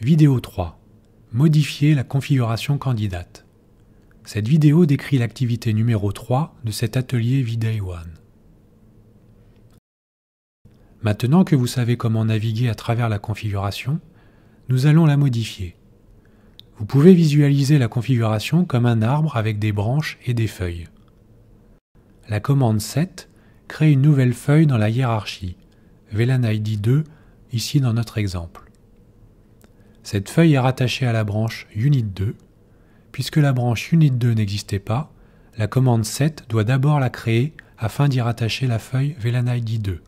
Vidéo 3. Modifier la configuration candidate. Cette vidéo décrit l'activité numéro 3 de cet atelier V-Day 1. Maintenant que vous savez comment naviguer à travers la configuration, nous allons la modifier. Vous pouvez visualiser la configuration comme un arbre avec des branches et des feuilles. La commande 7 crée une nouvelle feuille dans la hiérarchie, VLAN ID 2, ici dans notre exemple. Cette feuille est rattachée à la branche Unit 2. Puisque la branche Unit 2 n'existait pas, la commande set doit d'abord la créer afin d'y rattacher la feuille VLANID 2.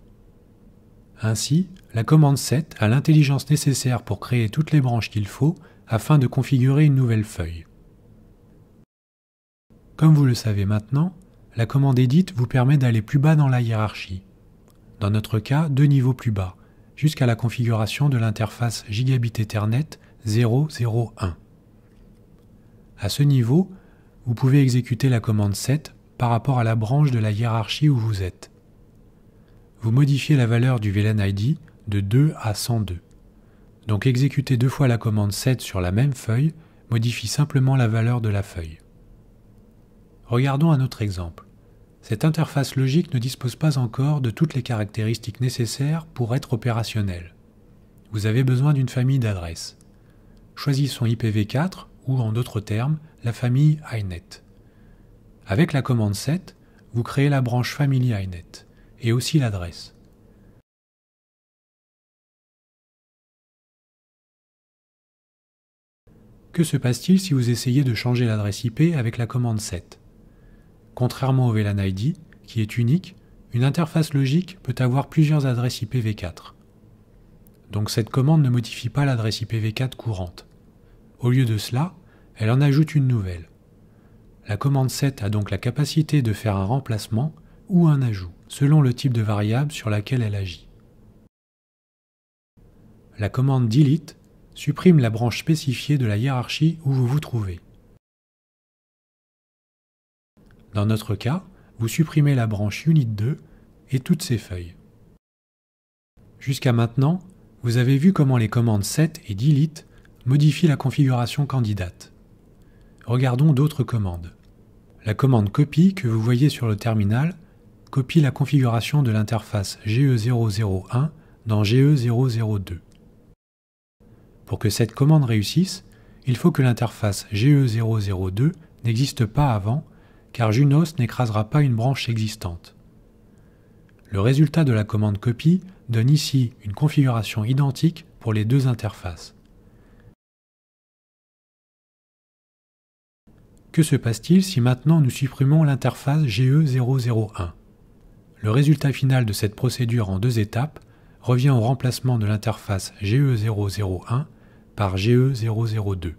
Ainsi, la commande set a l'intelligence nécessaire pour créer toutes les branches qu'il faut afin de configurer une nouvelle feuille. Comme vous le savez maintenant, la commande edit vous permet d'aller plus bas dans la hiérarchie. Dans notre cas, deux niveaux plus bas, jusqu'à la configuration de l'interface Gigabit Ethernet 001. À ce niveau, vous pouvez exécuter la commande 7 par rapport à la branche de la hiérarchie où vous êtes. Vous modifiez la valeur du VLAN ID de 2 à 102. Donc exécuter deux fois la commande 7 sur la même feuille modifie simplement la valeur de la feuille. Regardons un autre exemple. Cette interface logique ne dispose pas encore de toutes les caractéristiques nécessaires pour être opérationnelle. Vous avez besoin d'une famille d'adresses. Choisissons IPv4 ou en d'autres termes la famille INET. Avec la commande 7, vous créez la branche family INET et aussi l'adresse. Que se passe-t-il si vous essayez de changer l'adresse IP avec la commande 7 Contrairement au VLAN ID, qui est unique, une interface logique peut avoir plusieurs adresses IPv4. Donc cette commande ne modifie pas l'adresse IPv4 courante. Au lieu de cela, elle en ajoute une nouvelle. La commande set a donc la capacité de faire un remplacement ou un ajout, selon le type de variable sur laquelle elle agit. La commande delete supprime la branche spécifiée de la hiérarchie où vous vous trouvez. Dans notre cas, vous supprimez la branche Unit 2 et toutes ses feuilles. Jusqu'à maintenant, vous avez vu comment les commandes set et delete modifient la configuration candidate. Regardons d'autres commandes. La commande copy que vous voyez sur le terminal copie la configuration de l'interface GE001 dans GE002. Pour que cette commande réussisse, il faut que l'interface GE002 n'existe pas avant car Junos n'écrasera pas une branche existante. Le résultat de la commande copy donne ici une configuration identique pour les deux interfaces. Que se passe-t-il si maintenant nous supprimons l'interface GE001 Le résultat final de cette procédure en deux étapes revient au remplacement de l'interface GE001 par GE002.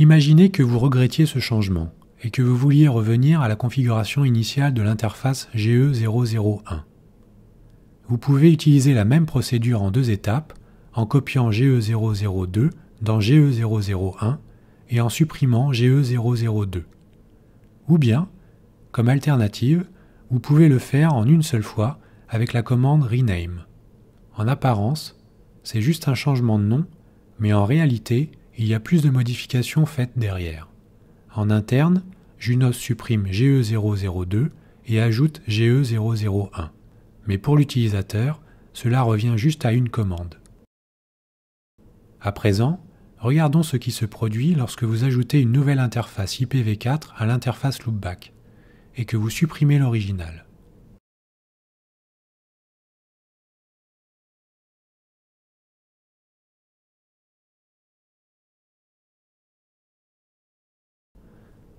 Imaginez que vous regrettiez ce changement et que vous vouliez revenir à la configuration initiale de l'interface GE001. Vous pouvez utiliser la même procédure en deux étapes en copiant GE002 dans GE001 et en supprimant GE002. Ou bien, comme alternative, vous pouvez le faire en une seule fois avec la commande rename. En apparence, c'est juste un changement de nom, mais en réalité, il y a plus de modifications faites derrière. En interne, Junos supprime GE002 et ajoute GE001. Mais pour l'utilisateur, cela revient juste à une commande. À présent, regardons ce qui se produit lorsque vous ajoutez une nouvelle interface IPv4 à l'interface loopback et que vous supprimez l'original.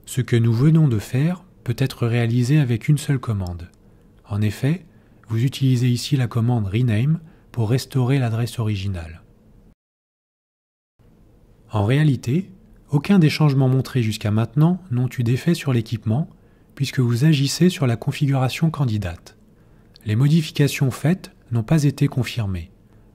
Ce que nous venons de faire peut être réalisé avec une seule commande. En effet, vous utilisez ici la commande rename pour restaurer l'adresse originale. En réalité, aucun des changements montrés jusqu'à maintenant n'ont eu d'effet sur l'équipement, puisque vous agissez sur la configuration candidate. Les modifications faites n'ont pas été confirmées.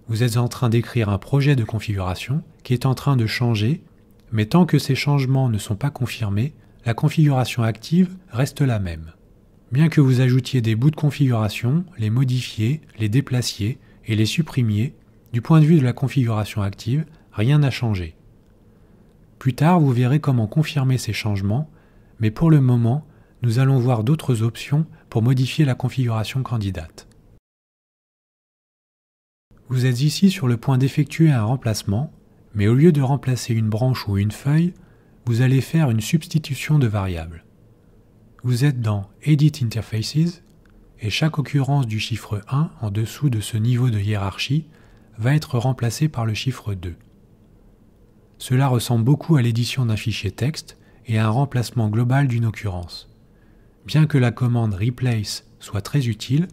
Vous êtes en train d'écrire un projet de configuration qui est en train de changer, mais tant que ces changements ne sont pas confirmés, la configuration active reste la même. Bien que vous ajoutiez des bouts de configuration, les modifiez, les déplaciez et les supprimiez, du point de vue de la configuration active, rien n'a changé. Plus tard, vous verrez comment confirmer ces changements, mais pour le moment, nous allons voir d'autres options pour modifier la configuration candidate. Vous êtes ici sur le point d'effectuer un remplacement, mais au lieu de remplacer une branche ou une feuille, vous allez faire une substitution de variables. Vous êtes dans Edit Interfaces et chaque occurrence du chiffre 1 en dessous de ce niveau de hiérarchie va être remplacée par le chiffre 2. Cela ressemble beaucoup à l'édition d'un fichier texte et à un remplacement global d'une occurrence. Bien que la commande replace soit très utile,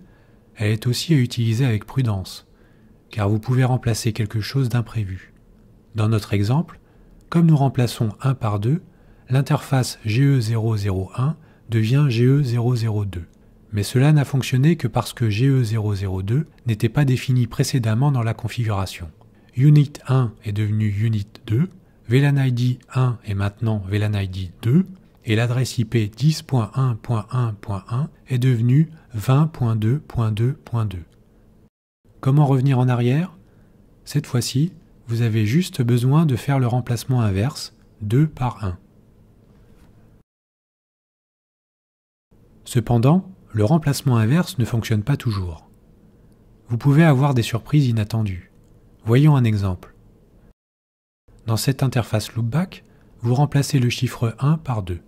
elle est aussi à utiliser avec prudence, car vous pouvez remplacer quelque chose d'imprévu. Dans notre exemple, comme nous remplaçons 1 par 2, l'interface GE001 devient GE002. Mais cela n'a fonctionné que parce que GE002 n'était pas défini précédemment dans la configuration. Unit 1 est devenu Unit 2, VLAN ID 1 est maintenant VLAN ID 2, et l'adresse IP 10.1.1.1 est devenue 20.2.2.2. Comment revenir en arrière Cette fois-ci, vous avez juste besoin de faire le remplacement inverse, 2 par 1. Cependant, le remplacement inverse ne fonctionne pas toujours. Vous pouvez avoir des surprises inattendues. Voyons un exemple. Dans cette interface loopback, vous remplacez le chiffre 1 par 2.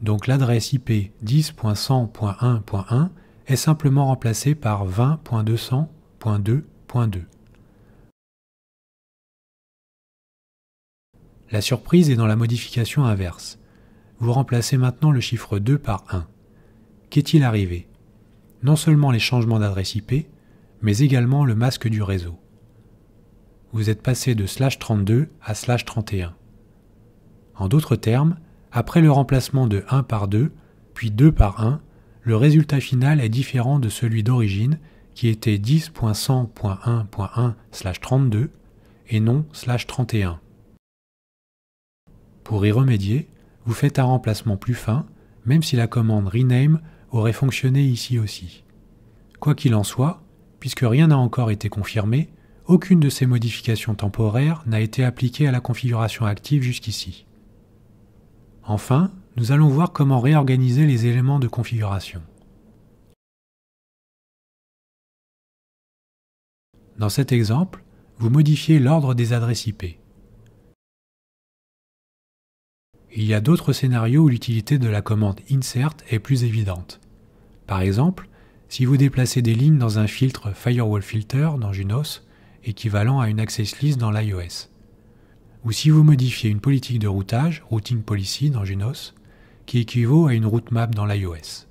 Donc l'adresse IP 10.100.1.1 est simplement remplacée par 20.200.2.2. La surprise est dans la modification inverse. Vous remplacez maintenant le chiffre 2 par 1. Qu'est-il arrivé Non seulement les changements d'adresse IP, mais également le masque du réseau. Vous êtes passé de slash 32 à slash 31. En d'autres termes, après le remplacement de 1 par 2, puis 2 par 1, le résultat final est différent de celui d'origine qui était 10.100.1.1/32 slash et non slash 31. Pour y remédier, vous faites un remplacement plus fin, même si la commande rename aurait fonctionné ici aussi. Quoi qu'il en soit, puisque rien n'a encore été confirmé, aucune de ces modifications temporaires n'a été appliquée à la configuration active jusqu'ici. Enfin, nous allons voir comment réorganiser les éléments de configuration. Dans cet exemple, vous modifiez l'ordre des adresses IP. Il y a d'autres scénarios où l'utilité de la commande insert est plus évidente. Par exemple, si vous déplacez des lignes dans un filtre Firewall Filter dans Junos, équivalent à une access list dans l'iOS. Ou si vous modifiez une politique de routage, Routing Policy dans Junos, qui équivaut à une route map dans l'iOS.